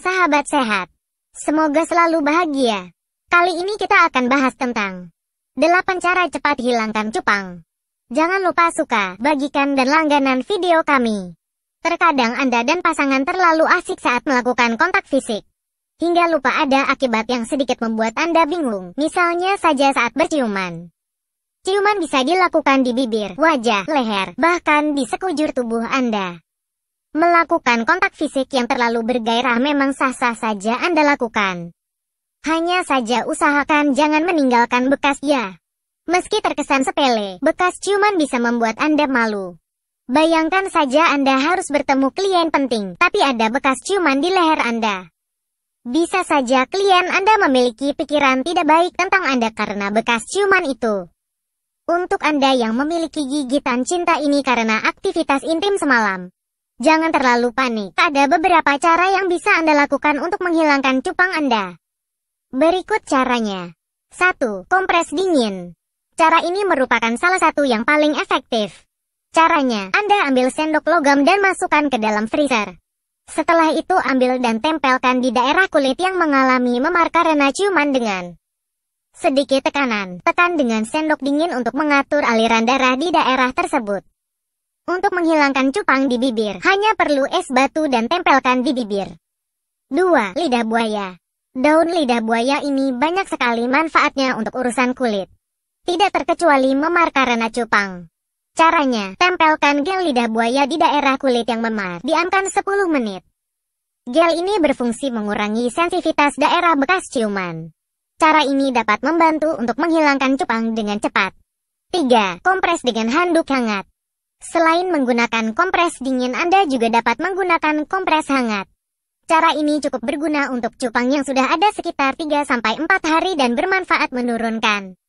sahabat sehat. Semoga selalu bahagia. Kali ini kita akan bahas tentang 8 cara cepat hilangkan cupang. Jangan lupa suka, bagikan dan langganan video kami. Terkadang Anda dan pasangan terlalu asik saat melakukan kontak fisik. Hingga lupa ada akibat yang sedikit membuat Anda bingung, misalnya saja saat berciuman. Ciuman bisa dilakukan di bibir, wajah, leher, bahkan di sekujur tubuh Anda. Melakukan kontak fisik yang terlalu bergairah memang sah-sah saja Anda lakukan. Hanya saja usahakan jangan meninggalkan bekas ya. Meski terkesan sepele, bekas ciuman bisa membuat Anda malu. Bayangkan saja Anda harus bertemu klien penting, tapi ada bekas ciuman di leher Anda. Bisa saja klien Anda memiliki pikiran tidak baik tentang Anda karena bekas ciuman itu. Untuk Anda yang memiliki gigitan cinta ini karena aktivitas intim semalam, Jangan terlalu panik. Ada beberapa cara yang bisa Anda lakukan untuk menghilangkan cupang Anda. Berikut caranya. 1. Kompres dingin. Cara ini merupakan salah satu yang paling efektif. Caranya, Anda ambil sendok logam dan masukkan ke dalam freezer. Setelah itu ambil dan tempelkan di daerah kulit yang mengalami memar karena ciuman dengan sedikit tekanan. Tekan dengan sendok dingin untuk mengatur aliran darah di daerah tersebut. Untuk menghilangkan cupang di bibir, hanya perlu es batu dan tempelkan di bibir. 2. Lidah buaya Daun lidah buaya ini banyak sekali manfaatnya untuk urusan kulit. Tidak terkecuali memar karena cupang. Caranya, tempelkan gel lidah buaya di daerah kulit yang memar, diamkan 10 menit. Gel ini berfungsi mengurangi sensitivitas daerah bekas ciuman. Cara ini dapat membantu untuk menghilangkan cupang dengan cepat. 3. Kompres dengan handuk hangat. Selain menggunakan kompres dingin Anda juga dapat menggunakan kompres hangat. Cara ini cukup berguna untuk cupang yang sudah ada sekitar 3-4 hari dan bermanfaat menurunkan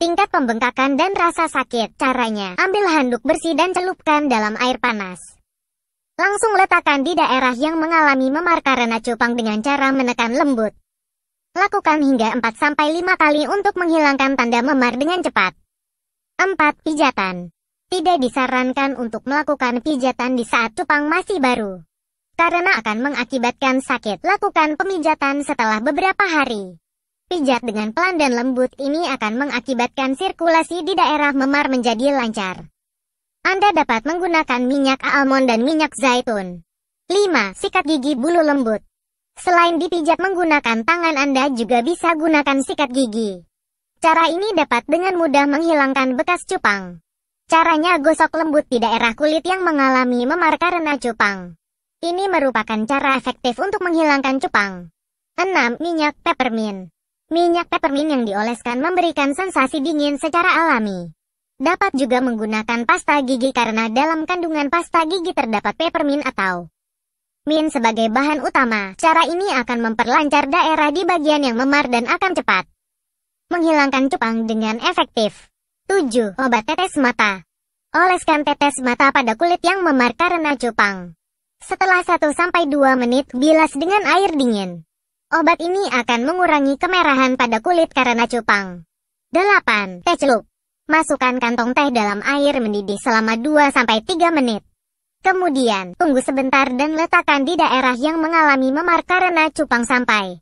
tingkat pembengkakan dan rasa sakit. Caranya, ambil handuk bersih dan celupkan dalam air panas. Langsung letakkan di daerah yang mengalami memar karena cupang dengan cara menekan lembut. Lakukan hingga 4-5 kali untuk menghilangkan tanda memar dengan cepat. 4. Pijatan tidak disarankan untuk melakukan pijatan di saat cupang masih baru. Karena akan mengakibatkan sakit, lakukan pemijatan setelah beberapa hari. Pijat dengan pelan dan lembut ini akan mengakibatkan sirkulasi di daerah memar menjadi lancar. Anda dapat menggunakan minyak almond dan minyak zaitun. 5. Sikat gigi bulu lembut. Selain dipijat menggunakan tangan Anda juga bisa gunakan sikat gigi. Cara ini dapat dengan mudah menghilangkan bekas cupang. Caranya gosok lembut di daerah kulit yang mengalami memar karena cupang. Ini merupakan cara efektif untuk menghilangkan cupang. 6. Minyak peppermint Minyak peppermint yang dioleskan memberikan sensasi dingin secara alami. Dapat juga menggunakan pasta gigi karena dalam kandungan pasta gigi terdapat peppermint atau min sebagai bahan utama. Cara ini akan memperlancar daerah di bagian yang memar dan akan cepat menghilangkan cupang dengan efektif. 7. Obat tetes mata. Oleskan tetes mata pada kulit yang memar karena cupang. Setelah 1-2 menit, bilas dengan air dingin. Obat ini akan mengurangi kemerahan pada kulit karena cupang. 8. Teh celup. Masukkan kantong teh dalam air mendidih selama 2-3 menit. Kemudian, tunggu sebentar dan letakkan di daerah yang mengalami memar karena cupang sampai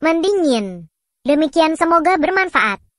mendingin. Demikian semoga bermanfaat.